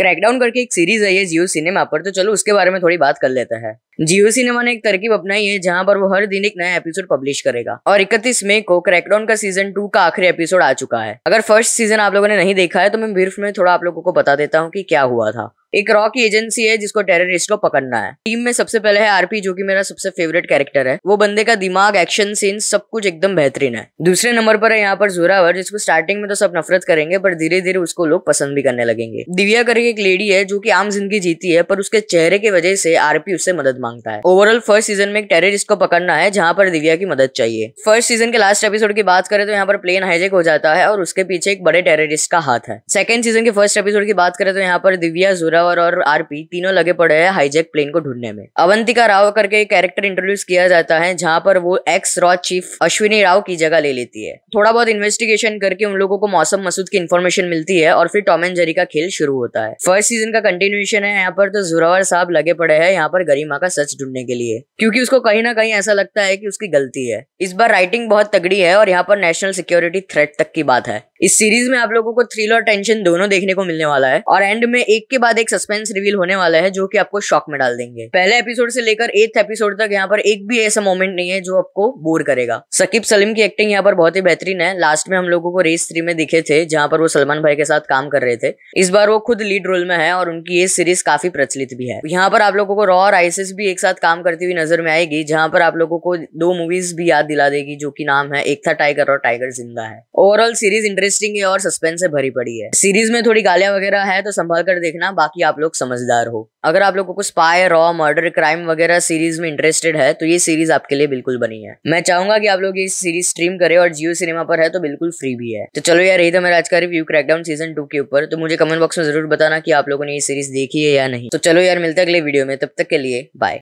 crackdown करके एक series आई है जियो सिनेमा पर तो चलो उसके बारे में थोड़ी बात कर लेते हैं जियो सिनेमा ने एक तरकीब अपनाई है जहां पर वो हर दिन एक नया एपिसोड पब्लिश करेगा और 31 मई को क्रैकडाउन का सीजन टू का आखिरी एपिसोड आ चुका है अगर फर्स्ट सीजन आप लोगों ने नहीं देखा है तो मैं बिर्फ में थोड़ा आप लोगों को बता देता हूँ की क्या हुआ था एक रॉक एजेंसी है जिसको टेररिस्ट को पकड़ना है टीम में सबसे पहले है आरपी जो कि मेरा सबसे फेवरेट कैरेक्टर है वो बंदे का दिमाग एक्शन सीन सब कुछ एकदम बेहतरीन है दूसरे नंबर पर है यहाँ पर जोरावर जिसको स्टार्टिंग में तो सब नफरत करेंगे पर धीरे धीरे उसको लोग पसंद भी करने लगेंगे दिव्या करके एक लेडी है जो की आम जिंदगी जीती है पर उसके चेहरे की वजह से आरपी उससे मदद मांगता है ओवरऑल फर्स्ट सीजन में एक टेररिस्ट को पकड़ना है जहाँ पर दिव्या की मदद चाहिए फर्स्ट सीजन के लास्ट एपिसोड की बात करें तो यहाँ पर प्लेन हाईजेक हो जाता है और उसके पीछे एक बड़े टेररिस्ट का हाथ है सेकंड सीजन के फर्स्ट एपिसोड की बात करें तो यहाँ पर दिव्या जोरा रावर और आरपी तीनों लगे पड़े हैं हाईजेक प्लेन को ढूंढने में अवंतिका राव करके कैरेक्टर इंट्रोड्यूस किया जाता है जहाँ पर वो एक्स रॉ चीफ अश्विनी राव की जगह ले लेती है थोड़ा बहुत इन्वेस्टिगेशन करके उन लोगों को मौसम मसूद की इन्फॉर्मेशन मिलती है और फिर टॉम एंड जेरी का खेल शुरू होता है फर्स्ट सीजन का कंटिन्यूशन है यहाँ पर तो जोरावर साहब लगे पड़े हैं यहाँ पर गरिमा का सच ढूंढने के लिए क्योंकि उसको कहीं ना कहीं ऐसा लगता है कि उसकी गलती है इस बार राइटिंग बहुत तगड़ी है और यहाँ पर नेशनल सिक्योरिटी थ्रेट तक की बात है इस सीरीज में आप लोगों को थ्रिल और टेंशन दोनों देखने को मिलने वाला है और एंड में एक के बाद एक सस्पेंस रिवील होने वाला है जो कि आपको शॉक में डाल देंगे पहले एपिसोड से लेकर एथ एपिसोड तक यहाँ पर एक भी ऐसा मोमेंट नहीं है जो आपको बोर करेगा सकीब सलीम की एक्टिंग यहाँ पर बहुत ही बेहतरीन है लास्ट में हम लोगों को रेस थ्री में दिखे थे जहाँ पर वो सलमान भाई के साथ काम कर रहे थे इस बार वो खुद लीड रोल में है और उनकी ये सीरीज काफी प्रचलित भी है यहाँ पर आप लोगों को रॉ और आईसिस भी एक साथ काम करती हुई नजर में आएगी जहाँ पर आप लोगों को दो मूवीज भी याद दिला देगी जो की नाम है एक था टाइगर और टाइगर जिंदा है ओवरऑल सीरीज इंटरेस्ट इंटरेस्टिंग है और सस्पेंस से भरी पड़ी है सीरीज में थोड़ी गालियां वगैरह है तो संभाल कर देखना बाकी आप लोग समझदार हो अगर आप लोगों को स्पाय रॉ मर्डर क्राइम वगैरह सीरीज में इंटरेस्टेड है तो ये सीरीज आपके लिए बिल्कुल बनी है मैं चाहूंगा कि आप लोग ये सीरीज स्ट्रीम करें और जियो सिनेमा पर है तो बिल्कुल फ्री भी है तो चलो यार यही था मेरा आज का रिव्यू क्रैकडाउन सीजन टू के ऊपर तो मुझे कमेंट बॉक्स में जरूर बताना कि आप लोगों ने ये सीरीज देखी है या नहीं तो चलो यार मिलते अगले वीडियो में तब तक के लिए बाय